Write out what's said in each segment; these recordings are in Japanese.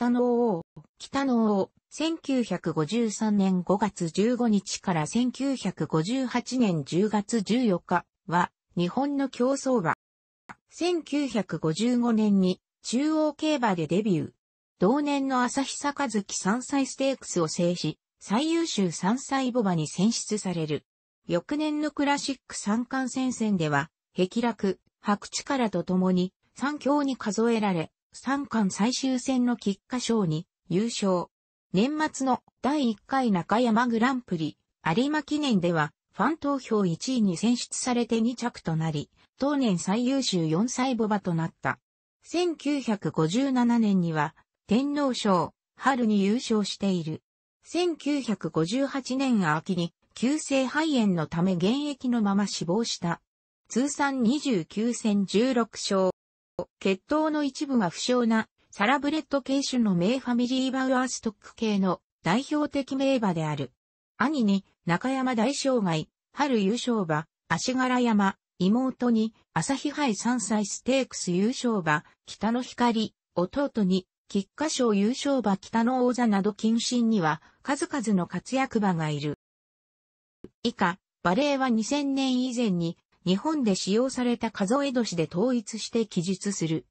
北の王、北の王、1953年5月15日から1958年10月14日は、日本の競争馬。1955年に中央競馬でデビュー。同年の朝日坂月山歳ステークスを制し、最優秀山歳母馬に選出される。翌年のクラシック三冠戦線では、壁落、白地からと共に、三強に数えられ、三冠最終戦の菊花賞に優勝。年末の第1回中山グランプリ、有馬記念では、ファン投票1位に選出されて2着となり、当年最優秀4歳母馬となった。1957年には、天皇賞、春に優勝している。1958年秋に、急性肺炎のため現役のまま死亡した。通算29戦16勝。血統の一部が不詳なサラブレッド系種の名ファミリーバウアーストック系の代表的名馬である。兄に中山大障害、春優勝馬、足柄山、妹に朝日杯3歳ステークス優勝馬、北の光、弟に菊花賞優勝馬北の王座など近親には数々の活躍馬がいる。以下、バレーは2000年以前に日本で使用された数え年で統一して記述する。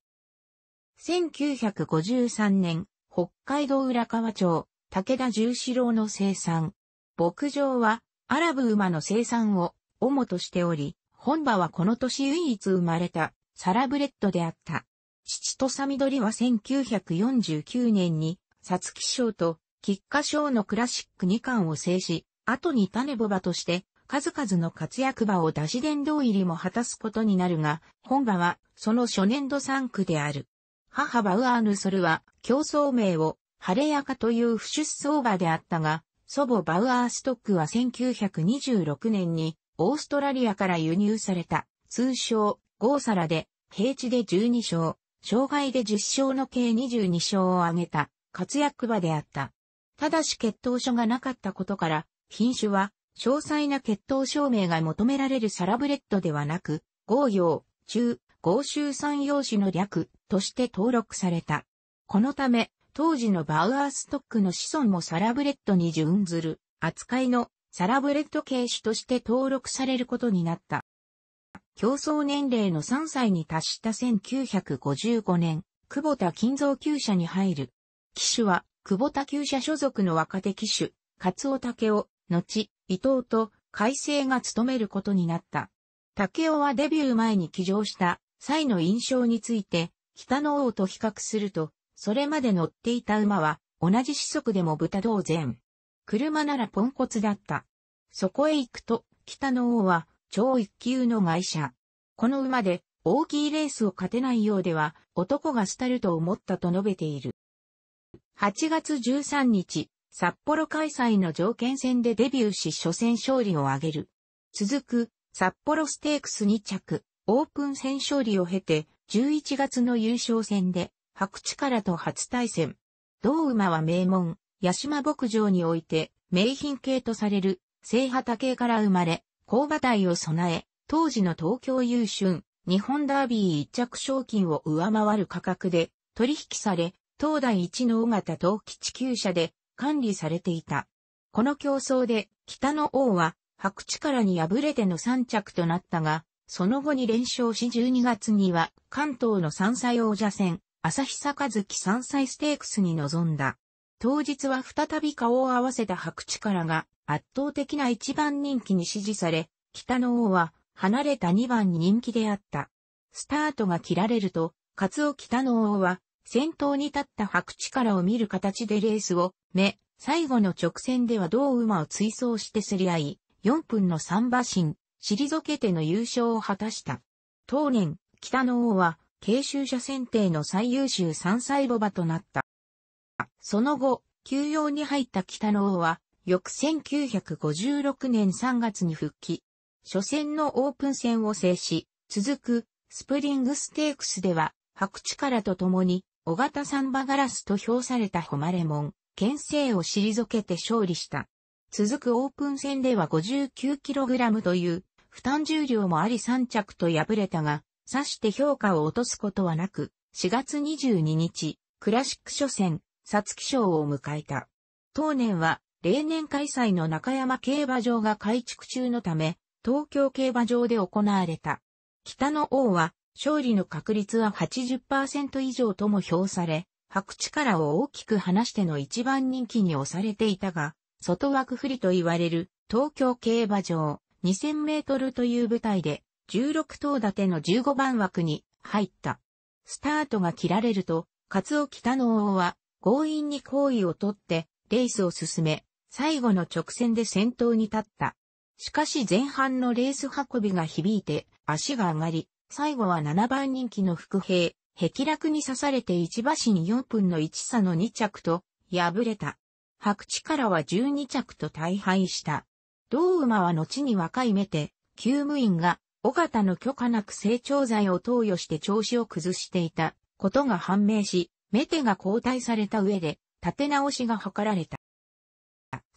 1953年、北海道浦河町、武田十四郎の生産。牧場は、アラブ馬の生産を主としており、本場はこの年唯一生まれたサラブレッドであった。父とさみどりは1949年に、さ月賞と菊花賞のクラシック2巻を制し、後に種ボバとして数々の活躍馬を出し殿堂入りも果たすことになるが、本馬はその初年度3区である。母バウアーヌソルは競争名を晴れやかという不出走馬であったが、祖母バウアーストックは1926年にオーストラリアから輸入された、通称ゴーサラで平地で12勝、障害で10勝の計22勝を挙げた活躍馬であった。ただし血統書がなかったことから、品種は詳細な血統証明が求められるサラブレッドではなく、合用、中、合衆産用種の略として登録された。このため、当時のバウアーストックの子孫もサラブレッドに準ずる扱いのサラブレッド系種として登録されることになった。競争年齢の3歳に達した1955年、久保田金蔵厩舎に入る。騎手は、久保田厩舎所属の若手騎手、オタケオ、後、伊藤と改正が務めることになった。竹雄はデビュー前に起乗した際の印象について、北の王と比較すると、それまで乗っていた馬は、同じ四足でも豚同然。車ならポンコツだった。そこへ行くと、北の王は、超一級の外車。この馬で、大きいレースを勝てないようでは、男が廃ると思ったと述べている。8月13日、札幌開催の条件戦でデビューし初戦勝利を挙げる。続く、札幌ステークス2着、オープン戦勝利を経て、11月の優勝戦で、白地からと初対戦。同馬は名門、八島牧場において、名品系とされる、聖畑系から生まれ、工馬台を備え、当時の東京優春、日本ダービー一着賞金を上回る価格で取引され、東大一の大型東器地球車で管理されていた。この競争で、北の王は、白地からに敗れての三着となったが、その後に連勝し12月には、関東の山菜王者戦、朝日坂月山菜ステークスに臨んだ。当日は再び顔を合わせた白地からが、圧倒的な一番人気に支持され、北の王は、離れた二番人気であった。スタートが切られると、カツオ北の王は、先頭に立った白力を見る形でレースを、目、最後の直線では同馬を追走してすり合い、4分の3馬身、退けての優勝を果たした。当年、北の王は、軽州車選定の最優秀3歳母馬となった。その後、休養に入った北の王は、翌1956年3月に復帰。初戦のオープン戦を制し、続くスプリングステークスでは、白力と共に小型ンバガラスと評された誉れ門、県政を退けて勝利した。続くオープン戦では 59kg という負担重量もあり3着と敗れたが、さして評価を落とすことはなく、4月22日、クラシック初戦、ツキ賞を迎えた。当年は、例年開催の中山競馬場が改築中のため、東京競馬場で行われた。北の王は、勝利の確率は80%以上とも評され、白力を大きく離しての一番人気に押されていたが、外枠不利と言われる東京競馬場2000メートルという舞台で16頭立ての15番枠に入った。スタートが切られると、カツオ北の王は強引に行為をとってレースを進め、最後の直線で先頭に立った。しかし前半のレース運びが響いて足が上がり、最後は7番人気の副兵、壁落に刺されて1馬身4分の1差の2着と、敗れた。白地からは12着と大敗した。同馬は後に若い目テ、厩務員が、尾形の許可なく成長剤を投与して調子を崩していたことが判明し、メテが交代された上で、立て直しが図られた。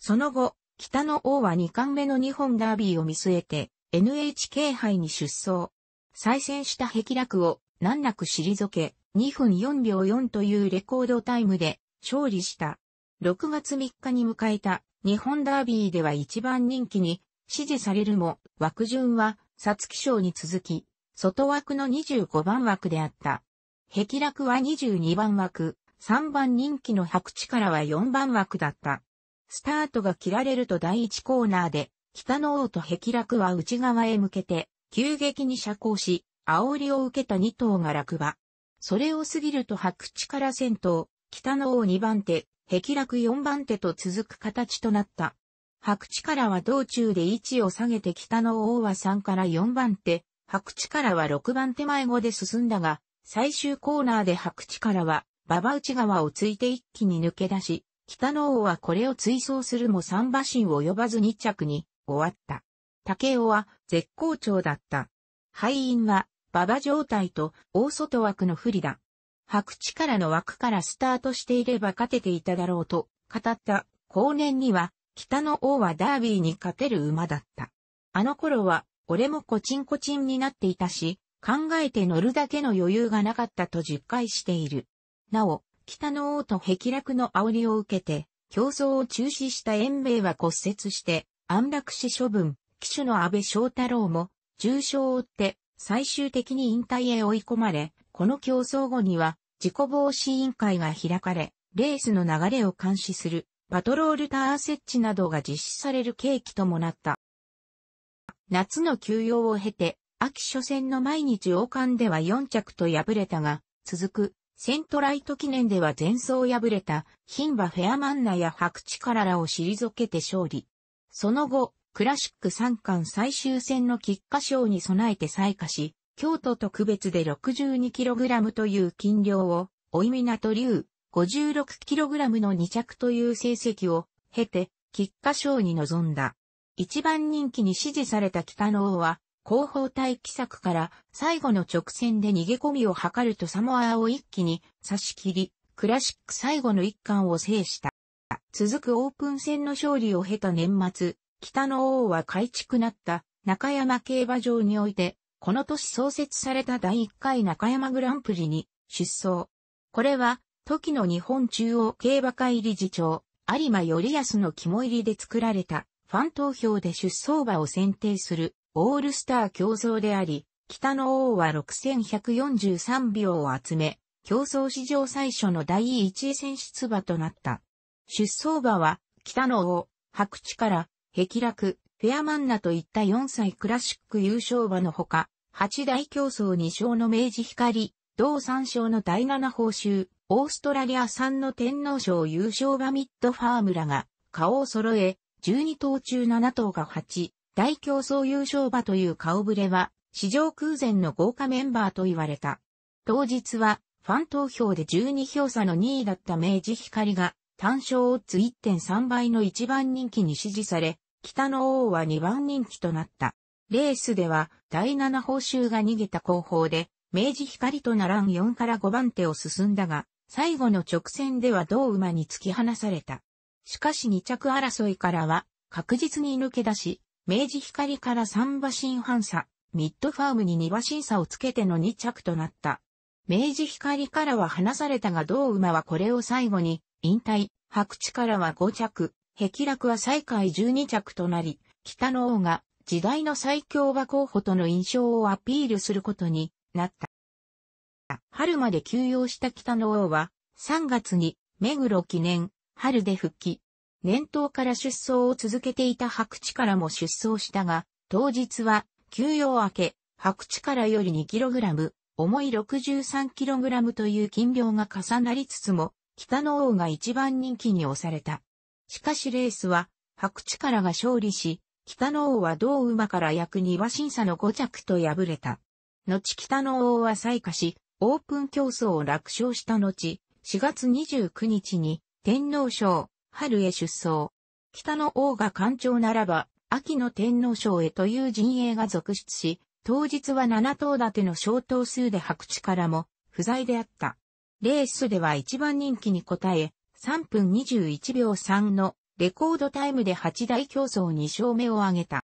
その後、北の王は2巻目の日本ダービーを見据えて、NHK 杯に出走。再戦した壁落を難なく退け、2分4秒4というレコードタイムで勝利した。6月3日に迎えた日本ダービーでは一番人気に支持されるも枠順は皐月賞に続き外枠の25番枠であった。壁落は22番枠、3番人気の白地からは4番枠だった。スタートが切られると第1コーナーで北の王と壁落は内側へ向けて急激に遮光し、煽りを受けた2頭が落馬。それを過ぎると白地から先頭、北の王2番手、壁落4番手と続く形となった。白地からは道中で位置を下げて北の王は3から4番手、白地からは6番手前後で進んだが、最終コーナーで白地からは、馬場内側をついて一気に抜け出し、北の王はこれを追走するも3馬身及ばず2着に終わった。竹雄は絶好調だった。敗因は、馬場状態と大外枠の不利だ。白地からの枠からスタートしていれば勝てていただろうと語った後年には北の王はダービーに勝てる馬だった。あの頃は俺もコチンコチンになっていたし考えて乗るだけの余裕がなかったと実感している。なお、北の王と壁落の煽りを受けて競争を中止した延命は骨折して安楽死処分。騎手の安倍翔太郎も、重傷を負って、最終的に引退へ追い込まれ、この競争後には、事故防止委員会が開かれ、レースの流れを監視する、パトロールター設置などが実施される契機ともなった。夏の休養を経て、秋初戦の毎日王冠では4着と敗れたが、続く、セントライト記念では前走敗れた、牝馬フェアマンナや白地カララを退けて勝利。その後、クラシック3巻最終戦の菊花賞に備えて採火し、京都特別で 62kg という金量を、追い港竜、56kg の2着という成績を、経て、菊花賞に臨んだ。一番人気に支持された北の王は、後方待機策から最後の直線で逃げ込みを図るとサモアを一気に差し切り、クラシック最後の一巻を制した。続くオープン戦の勝利を経た年末、北の王は改築なった中山競馬場において、この年創設された第1回中山グランプリに出走。これは、時の日本中央競馬会理事長、有馬頼康の肝入りで作られたファン投票で出走馬を選定するオールスター競争であり、北の王は6143秒を集め、競争史上最初の第1位選出馬となった。出走馬は、北の王、白地からラ楽、フェアマンナといった4歳クラシック優勝馬のほか、8大競争2勝の明治光、同3勝の第7報酬、オーストラリア産の天皇賞優勝馬ミッドファームらが顔を揃え、12頭中7頭が8、大競争優勝馬という顔ぶれは、史上空前の豪華メンバーと言われた。当日は、ファン投票で12票差の2位だった明治光が、単勝オッズ1.3倍の1番人気に支持され、北の王は2番人気となった。レースでは、第7報酬が逃げた後方で、明治光と並ん4から5番手を進んだが、最後の直線では同馬に突き放された。しかし2着争いからは、確実に抜け出し、明治光から3馬身半差、ミッドファームに2馬身差をつけての2着となった。明治光からは離されたが同馬はこれを最後に引退、白地からは5着、壁落は最下位12着となり、北の王が時代の最強馬候補との印象をアピールすることになった。春まで休養した北の王は、3月に目黒記念、春で復帰。年頭から出走を続けていた白地からも出走したが、当日は休養明け、白地からより 2kg、重い 63kg という金量が重なりつつも、北の王が一番人気に押された。しかしレースは、白地からが勝利し、北の王は同馬から約2馬審査の5着と敗れた。後北の王は再下し、オープン競争を落勝した後、4月29日に天皇賞、春へ出走。北の王が官庁ならば、秋の天皇賞へという陣営が続出し、当日は7頭立ての小頭数で白地からも不在であった。レースでは一番人気に応え、3分21秒3のレコードタイムで8大競争2勝目を挙げた。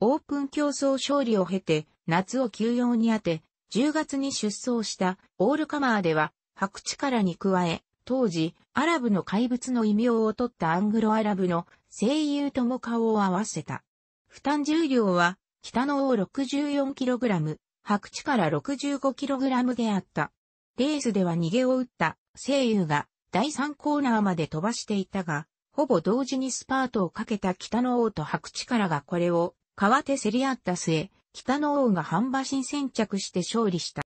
オープン競争勝利を経て、夏を休養に当て、10月に出走したオールカマーでは、白地からに加え、当時、アラブの怪物の異名を取ったアングロアラブの声優とも顔を合わせた。負担重量は、北の王 64kg、白地から 65kg であった。レースでは逃げを打った声優が第3コーナーまで飛ばしていたが、ほぼ同時にスパートをかけた北の王と白からがこれを、川手競り合った末、北の王が半馬身先着して勝利した。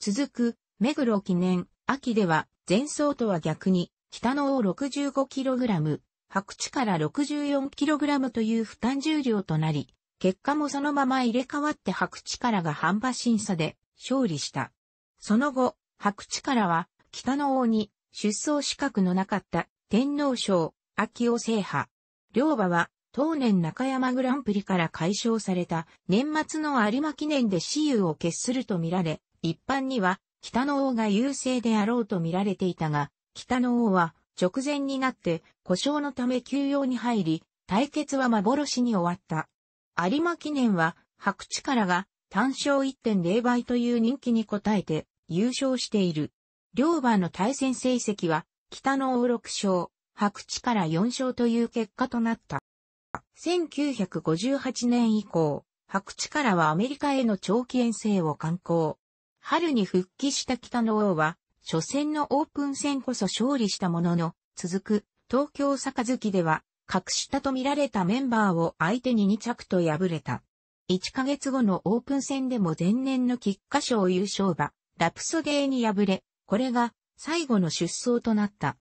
続く、目黒記念、秋では、前走とは逆に、北の王 65kg、白から 64kg という負担重量となり、結果もそのまま入れ替わって白からが半馬審査で勝利した。その後、白地からは、北の王に出走資格のなかった天皇賞、秋を制覇。両馬は、当年中山グランプリから解消された年末の有馬記念で私有を決すると見られ、一般には北の王が優勢であろうと見られていたが、北の王は直前になって故障のため休養に入り、対決は幻に終わった。有馬記念は白地からが単勝1.0倍という人気に応えて優勝している。両馬の対戦成績は、北の王六勝、白地から4勝という結果となった。1958年以降、白地からはアメリカへの長期遠征を観光。春に復帰した北の王は、初戦のオープン戦こそ勝利したものの、続く東京杯では、格下と見られたメンバーを相手に2着と敗れた。1ヶ月後のオープン戦でも前年の菊花賞優勝馬、ラプソゲーに敗れ、これが最後の出走となった。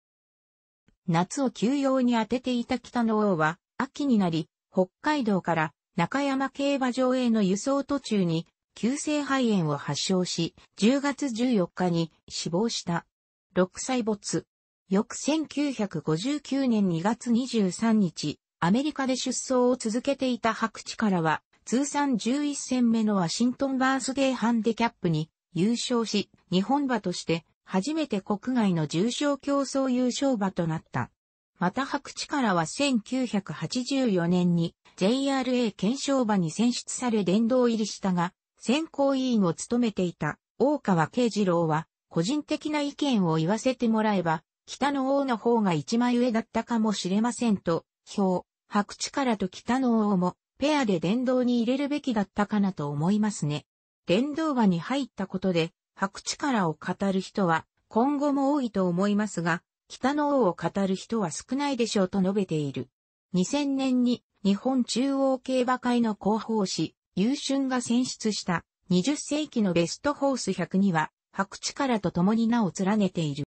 夏を休養に当てていた北の王は、秋になり、北海道から中山競馬場への輸送途中に、急性肺炎を発症し、10月14日に死亡した。6歳没。翌1959年2月23日、アメリカで出走を続けていた白地からは、通算11戦目のワシントンバースデーハンデキャップに優勝し、日本馬として初めて国外の重賞競争優勝馬となった。また白地からは1984年に JRA 検証馬に選出され殿堂入りしたが、選考委員を務めていた大川慶次郎は、個人的な意見を言わせてもらえば、北の王の方が一枚上だったかもしれませんと、表、白地からと北の王も、ペアで殿堂に入れるべきだったかなと思いますね。連動話に入ったことで、白力を語る人は今後も多いと思いますが、北の王を語る人は少ないでしょうと述べている。2000年に日本中央競馬会の広報誌、優春が選出した20世紀のベストホース100には、白力と共に名を連ねている。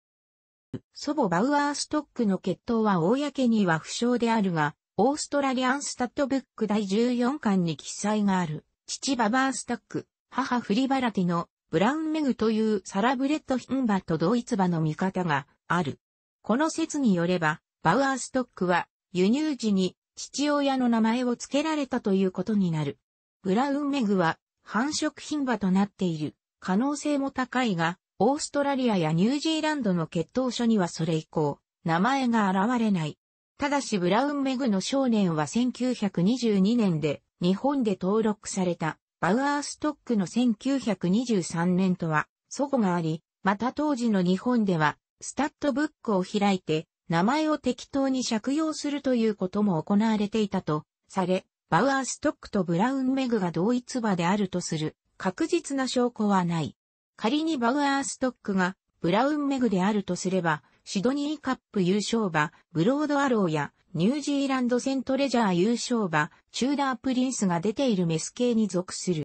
祖母バウアーストックの決闘は公には不詳であるが、オーストラリアンスタッドブック第14巻に記載がある、父ババースタック、母フリバラティのブラウンメグというサラブレッド品馬と同一馬の見方がある。この説によれば、バウアーストックは輸入時に父親の名前を付けられたということになる。ブラウンメグは繁殖品馬となっている可能性も高いが、オーストラリアやニュージーランドの血統書にはそれ以降、名前が現れない。ただしブラウンメグの少年は1922年で日本で登録された。バウアーストックの1923年とは、祖語があり、また当時の日本では、スタッドブックを開いて、名前を適当に借用するということも行われていたと、され、バウアーストックとブラウンメグが同一場であるとする、確実な証拠はない。仮にバウアーストックが、ブラウンメグであるとすれば、シドニーカップ優勝馬、ブロードアローや、ニュージーランド戦トレジャー優勝馬、チューダープリンスが出ているメス系に属する。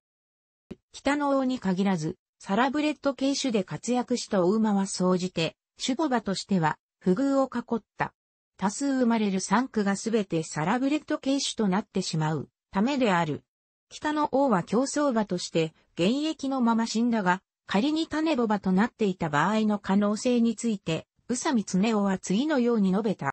北の王に限らず、サラブレッド系種で活躍したお馬は総じて、守護馬としては、不遇を囲った。多数生まれる3区がすべてサラブレッド系種となってしまうためである。北の王は競争馬として現役のまま死んだが、仮に種ボ馬となっていた場合の可能性について、宇佐美常夫は次のように述べた。